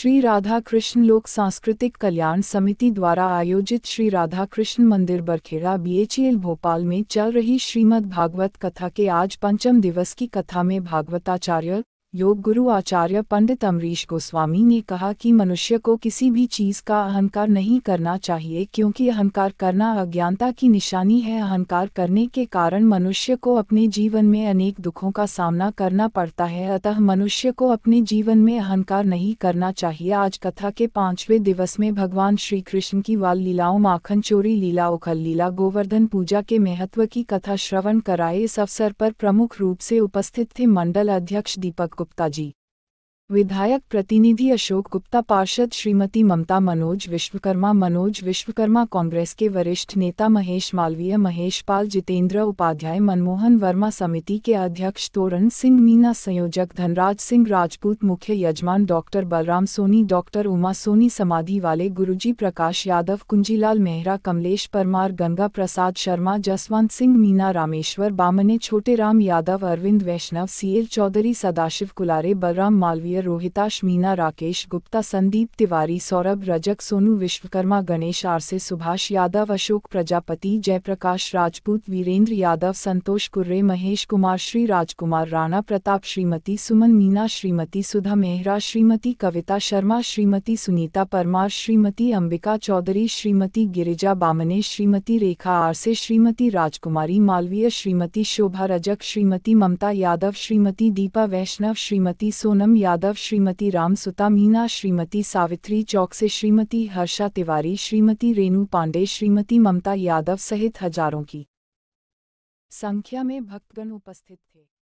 श्री राधा कृष्ण लोक सांस्कृतिक कल्याण समिति द्वारा आयोजित श्री राधा कृष्ण मंदिर बरखेड़ा बीएचईएल भोपाल में चल रही श्रीमद् भागवत कथा के आज पंचम दिवस की कथा में भागवताचार्य योग गुरु आचार्य पंडित अमरीश गोस्वामी ने कहा कि मनुष्य को किसी भी चीज़ का अहंकार नहीं करना चाहिए क्योंकि अहंकार करना अज्ञानता की निशानी है अहंकार करने के कारण मनुष्य को अपने जीवन में अनेक दुखों का सामना करना पड़ता है अतः मनुष्य को अपने जीवन में अहंकार नहीं करना चाहिए आज कथा के पाँचवें दिवस में भगवान श्री कृष्ण की वाल लीलाओं माखन चोरी लीला उखल लीला गोवर्धन पूजा के महत्व की कथा श्रवण कराए इस अवसर पर प्रमुख रूप से उपस्थित थे मंडल अध्यक्ष दीपक गुप्ता जी विधायक प्रतिनिधि अशोक गुप्ता पार्षद श्रीमती ममता मनोज विश्वकर्मा मनोज विश्वकर्मा कांग्रेस के वरिष्ठ नेता महेश मालवीय महेश पाल जितेंद्र उपाध्याय मनमोहन वर्मा समिति के अध्यक्ष तोरण सिंह मीना संयोजक धनराज सिंह राजपूत मुख्य यजमान डॉक्टर बलराम सोनी डॉक्टर उमा सोनी समाधि वाले गुरुजी प्रकाश यादव कुंजीलाल मेहरा कमलेश परमार गंगा प्रसाद शर्मा जसवंत सिंह मीना रामेश्वर बामने छोटे राम यादव अरविंद वैष्णव सीएल चौधरी सदाशिव कुलारे बलराम मालवीय रोहिता रोहिताश राकेश गुप्ता संदीप तिवारी सौरभ रजक सोनू विश्वकर्मा गणेश आरसे सुभाष यादव अशोक प्रजापति जयप्रकाश राजपूत वीरेंद्र यादव संतोष कुर्रे महेश कुमार श्री राजकुमार राणा प्रताप श्रीमती सुमन मीना श्रीमती सुधा मेहरा श्रीमती कविता शर्मा श्रीमती सुनीता परमार श्रीमती अंबिका चौधरी श्रीमती गिरिजा बामने श्रीमती रेखा आरसे श्रीमती राजकुमारी मालवीय श्रीमती शोभा रजक श्रीमती ममता यादव श्रीमती दीपा वैष्णव श्रीमती सोनम यादव यादव श्रीमती रामसुता मीना श्रीमती सावित्री चौक से श्रीमती हर्षा तिवारी श्रीमती रेणु पांडे श्रीमती ममता यादव सहित हजारों की संख्या में भक्तगण उपस्थित थे